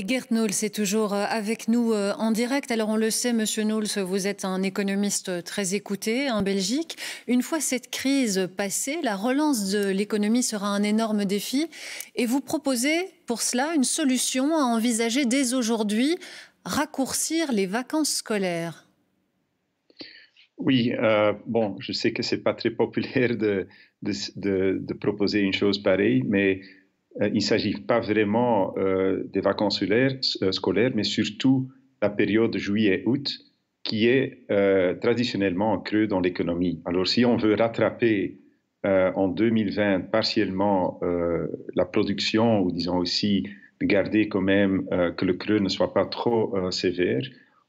Gert Knowles est toujours euh, avec nous euh, en direct. Alors on le sait, Monsieur Knowles, vous êtes un économiste euh, très écouté hein, en Belgique. Une fois cette crise passée, la relance de l'économie sera un énorme défi. Et vous proposez pour cela une solution à envisager dès aujourd'hui, raccourcir les vacances scolaires. Oui, bon, je sais que ce n'est pas très populaire de, de proposer une chose pareille, mais euh, il ne s'agit pas vraiment euh, des vacances euh, scolaires, mais surtout la période juillet-août qui est traditionnellement creux dans l'économie. Alors si on veut rattraper en 2020 partiellement la production, ou disons aussi garder quand même que le creux ne soit pas trop sévère,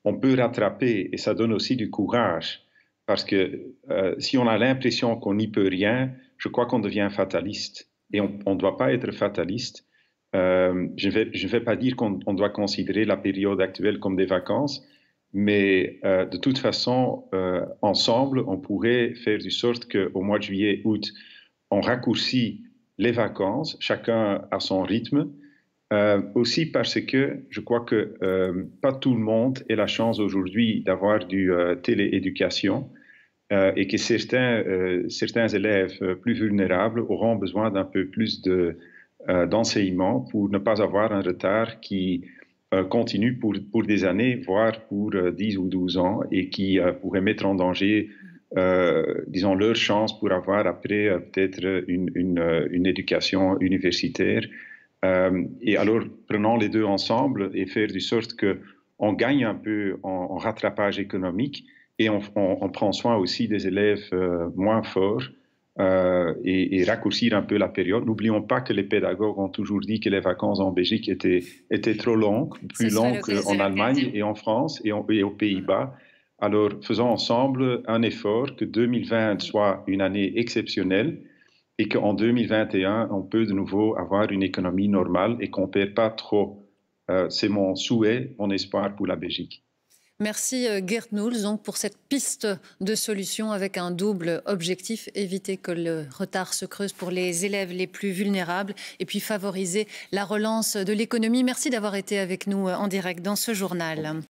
on peut rattraper et ça donne aussi du courage. Parce que si on a l'impression qu'on n'y peut rien, je crois qu'on devient fataliste et on ne doit pas être fataliste. Euh, je ne vais, pas dire qu'on doit considérer la période actuelle comme des vacances, mais euh, de toute façon, euh, ensemble, on pourrait faire du sorte qu'au mois de juillet, août, on raccourcit les vacances, chacun à son rythme, aussi parce que je crois que pas tout le monde a la chance aujourd'hui d'avoir du télééducation. Euh, et que certains, euh, élèves euh, plus vulnérables auront besoin d'un peu plus d'enseignement pour ne pas avoir un retard qui continue pour, des années, voire pour 10 ou 12 ans, et qui pourrait mettre en danger disons, leur chance pour avoir après peut-être une, une, éducation universitaire. et alors, prenons les deux ensemble et faire du sorte qu'on gagne un peu en rattrapage économique, et on, prend soin aussi des élèves euh, moins forts euh, et, raccourcir un peu la période. N'oublions pas que les pédagogues ont toujours dit que les vacances en Belgique étaient, étaient trop longues, plus longues qu'en Allemagne et en France et, aux Pays-Bas. Alors faisons ensemble un effort que 2020 soit une année exceptionnelle et qu'en 2021, on peut de nouveau avoir une économie normale et qu'on ne perd pas trop. Euh, c'est mon souhait, mon espoir pour la Belgique. Merci euh, Gert Noels pour cette piste de solution avec un double objectif, éviter que le retard se creuse pour les élèves les plus vulnérables et puis favoriser la relance de l'économie. Merci d'avoir été avec nous euh, en direct dans ce journal.